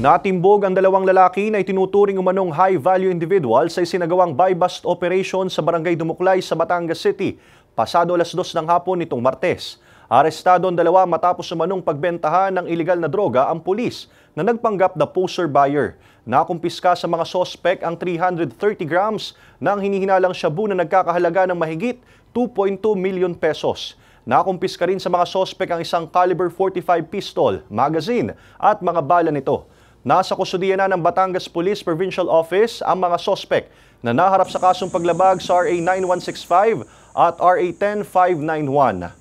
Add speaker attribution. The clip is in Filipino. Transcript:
Speaker 1: Natimbog ang dalawang lalaki na itinuturing umanong high-value individual sa isinagawang buy bust operation sa Barangay Dumuklay sa Batangas City pasado alas dos ng hapon nitong Martes. Arestado ang dalawa matapos umanong pagbentahan ng ilegal na droga ang pulis na nagpanggap na poser buyer. Nakumpiska sa mga sospek ang 330 grams ng hinihinalang shabu na nagkakahalaga ng mahigit 2.2 million pesos. Nakumpiska rin sa mga sospek ang isang caliber 45 pistol, magazine at mga bala nito. Nasa kusudiyan na ng Batangas Police Provincial Office ang mga sospek na naharap sa kasong paglabag sa RA 9165 at RA 10591.